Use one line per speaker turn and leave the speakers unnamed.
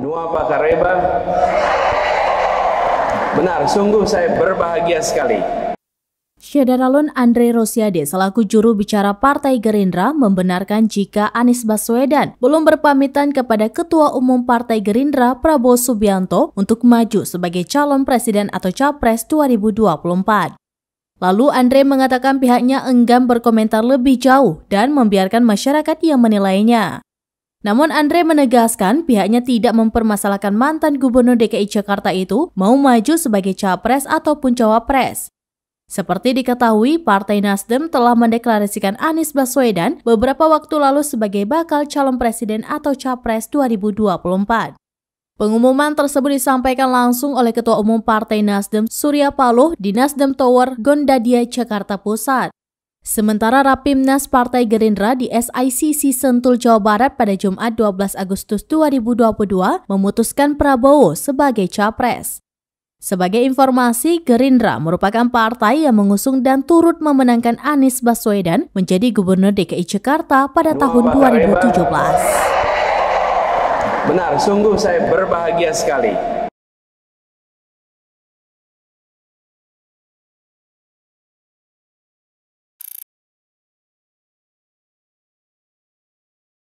Nua Pakareba Benar, sungguh saya berbahagia sekali.
Syedaralun Andre Rosiade selaku juru bicara Partai Gerindra membenarkan jika Anies Baswedan belum berpamitan kepada Ketua Umum Partai Gerindra Prabowo Subianto untuk maju sebagai calon presiden atau capres 2024. Lalu Andre mengatakan pihaknya enggan berkomentar lebih jauh dan membiarkan masyarakat yang menilainya. Namun Andre menegaskan pihaknya tidak mempermasalahkan mantan gubernur DKI Jakarta itu mau maju sebagai capres ataupun cawapres. Seperti diketahui, Partai Nasdem telah mendeklarasikan Anies Baswedan beberapa waktu lalu sebagai bakal calon presiden atau capres 2024. Pengumuman tersebut disampaikan langsung oleh Ketua Umum Partai Nasdem Surya Paloh di Nasdem Tower, Gondadia, Jakarta Pusat. Sementara Rapimnas Partai Gerindra di SICC Sentul Jawa Barat pada Jumat 12 Agustus 2022 memutuskan Prabowo sebagai capres. Sebagai informasi, Gerindra merupakan partai yang mengusung dan turut memenangkan Anies Baswedan menjadi gubernur DKI Jakarta pada tahun 2017. Benar, sungguh
saya berbahagia sekali